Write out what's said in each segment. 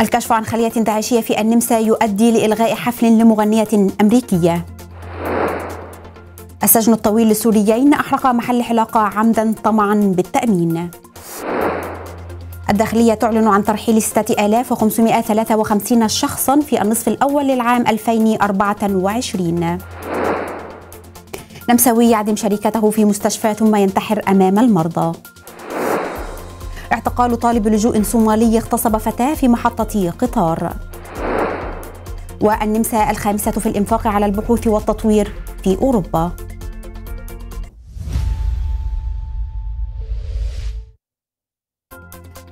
الكشف عن خلية داعشية في النمسا يؤدي لإلغاء حفل لمغنية أمريكية السجن الطويل للسوريين أحرق محل حلاقة عمدا طمعا بالتأمين الداخلية تعلن عن ترحيل 6553 شخصا في النصف الأول للعام 2024 نمساوي يعدم شريكته في مستشفى ثم ينتحر أمام المرضى اعتقال طالب لجوء صومالي اغتصب فتاة في محطة قطار والنمسا الخامسة في الإنفاق على البحوث والتطوير في أوروبا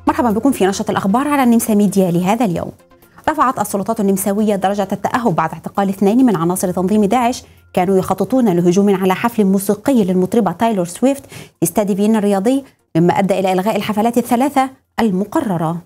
مرحبا بكم في نشرة الأخبار على النمسا ميديا لهذا اليوم رفعت السلطات النمساوية درجة التأهب بعد اعتقال اثنين من عناصر تنظيم داعش كانوا يخططون لهجوم على حفل موسيقي للمطربة تايلور سويفت في استاد فيينا الرياضي مما أدى إلى إلغاء الحفلات الثلاثة المقررة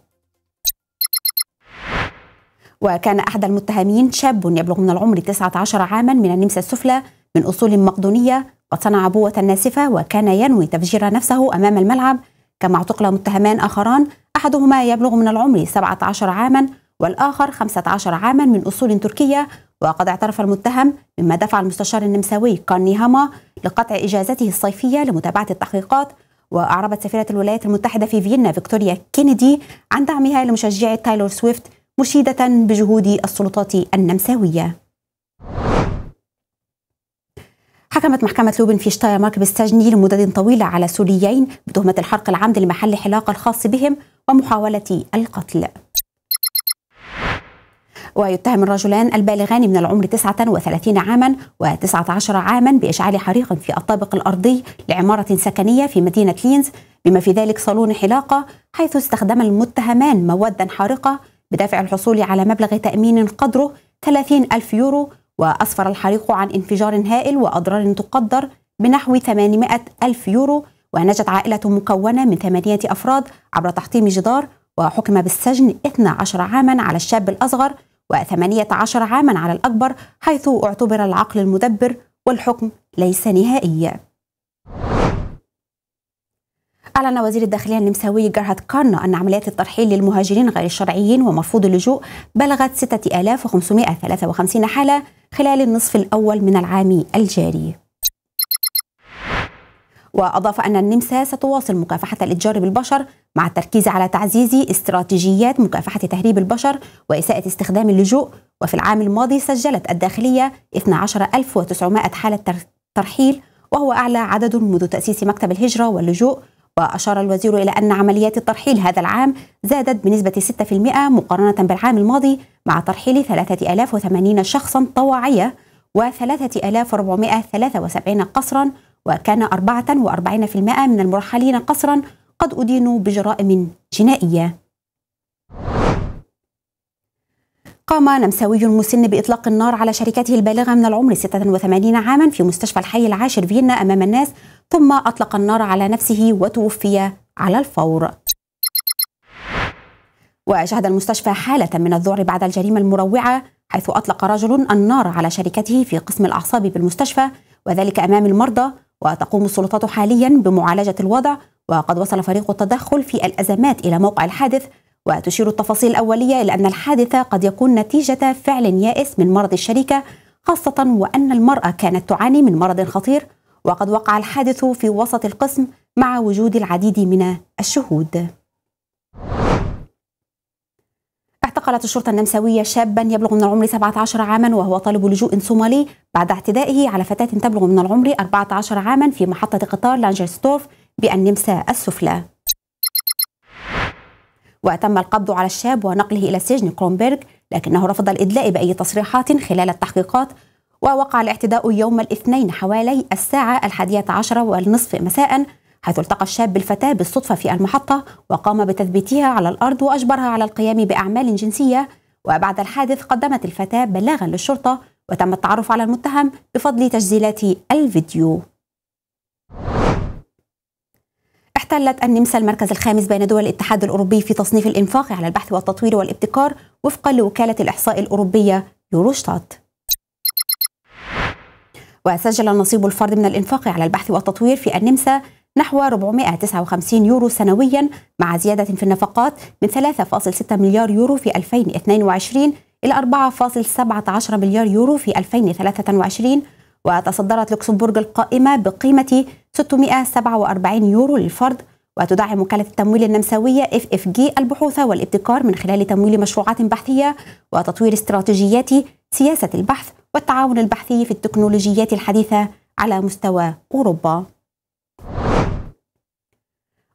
وكان أحد المتهمين شاب يبلغ من العمر 19 عاما من النمسا السفلى من أصول مقدونية قد صنع بوة ناسفة وكان ينوي تفجير نفسه أمام الملعب كما اعتقل متهمان آخران أحدهما يبلغ من العمر 17 عاما والآخر 15 عاما من أصول تركية وقد اعترف المتهم مما دفع المستشار النمساوي كارني هاما لقطع إجازته الصيفية لمتابعة التحقيقات وأعربت سفيرة الولايات المتحدة في فيينا فيكتوريا كينيدي عن دعمها لمشجعي تايلور سويفت مشيدة بجهود السلطات النمساوية حكمت محكمة لوبن في مارك بالسجن لمدة طويلة على سوريين بتهمة الحرق العمد لمحل حلاقة الخاص بهم ومحاولة القتل ويتهم الرجلان البالغان من العمر 39 عاما و19 عاما بإشعال حريق في الطابق الأرضي لعمارة سكنية في مدينة لينز بما في ذلك صالون حلاقة حيث استخدم المتهمان مواد حارقة بدافع الحصول على مبلغ تأمين قدره 30 ألف يورو وأسفر الحريق عن انفجار هائل وأضرار تقدر بنحو 800 ألف يورو ونجت عائلة مكونة من ثمانية أفراد عبر تحطيم جدار وحكم بالسجن 12 عاما على الشاب الأصغر و18 عاما على الأكبر حيث اعتبر العقل المدبر والحكم ليس نهائي أعلن وزير الداخلية النمساوي جرهارد كارنا أن عمليات الترحيل للمهاجرين غير الشرعيين ومرفوض اللجوء بلغت 6553 حالة خلال النصف الأول من العام الجاري وأضاف أن النمسا ستواصل مكافحة الإتجار بالبشر مع التركيز على تعزيز استراتيجيات مكافحة تهريب البشر وإساءة استخدام اللجوء وفي العام الماضي سجلت الداخلية 12900 حالة ترحيل وهو أعلى عدد منذ تأسيس مكتب الهجرة واللجوء وأشار الوزير إلى أن عمليات الترحيل هذا العام زادت بنسبة 6% مقارنة بالعام الماضي مع ترحيل 3080 شخصا طواعية و3473 قصرا وكان 44% من المرحلين قسرا قد أدينوا بجرائم جنائية قام نمساوي مسن بإطلاق النار على شركته البالغة من العمر 86 عاما في مستشفى الحي العاشر فيينا أمام الناس ثم أطلق النار على نفسه وتوفي على الفور وشهد المستشفى حالة من الذعر بعد الجريمة المروعة حيث أطلق رجل النار على شركته في قسم الأعصاب بالمستشفى وذلك أمام المرضى وتقوم السلطات حاليا بمعالجة الوضع وقد وصل فريق التدخل في الأزمات إلى موقع الحادث وتشير التفاصيل الأولية إلى أن الحادث قد يكون نتيجة فعل يائس من مرض الشركة خاصة وأن المرأة كانت تعاني من مرض خطير وقد وقع الحادث في وسط القسم مع وجود العديد من الشهود اعتقلت الشرطة النمساوية شابا يبلغ من العمر 17 عاما وهو طالب لجوء صومالي بعد اعتدائه على فتاة تبلغ من العمر 14 عاما في محطة قطار لانجرستوف بالنمسا السفلى وتم القبض على الشاب ونقله إلى سجن كرومبرغ لكنه رفض الإدلاء بأي تصريحات خلال التحقيقات ووقع الاعتداء يوم الاثنين حوالي الساعة الحادية عشرة والنصف مساء حيث التقى الشاب بالفتاة بالصدفة في المحطة وقام بتثبيتها على الأرض وأجبرها على القيام بأعمال جنسية وبعد الحادث قدمت الفتاة بلاغا للشرطة وتم التعرف على المتهم بفضل تسجيلات الفيديو احتلت النمسا المركز الخامس بين دول الاتحاد الأوروبي في تصنيف الإنفاق على البحث والتطوير والابتكار وفقا لوكالة الإحصاء الأوروبية يوروشتات وسجل نصيب الفرد من الإنفاق على البحث والتطوير في النمسا نحو 459 يورو سنويا مع زيادة في النفقات من 3.6 مليار يورو في 2022 إلى 4.17 مليار يورو في 2023 وتصدرت لوكسمبورغ القائمة بقيمة 647 يورو للفرد وتدعم وكالة التمويل النمساوية FFG البحوث والابتكار من خلال تمويل مشروعات بحثية وتطوير استراتيجيات سياسة البحث والتعاون البحثي في التكنولوجيات الحديثة على مستوى أوروبا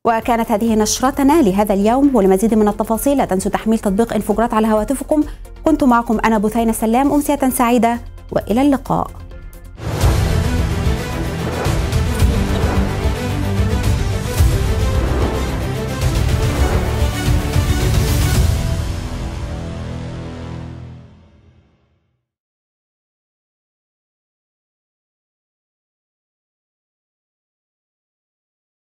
وكانت هذه نشرتنا لهذا اليوم ولمزيد من التفاصيل لا تنسوا تحميل تطبيق انفجرات على هواتفكم كنت معكم أنا بثينة سلام أمسية سعيدة وإلى اللقاء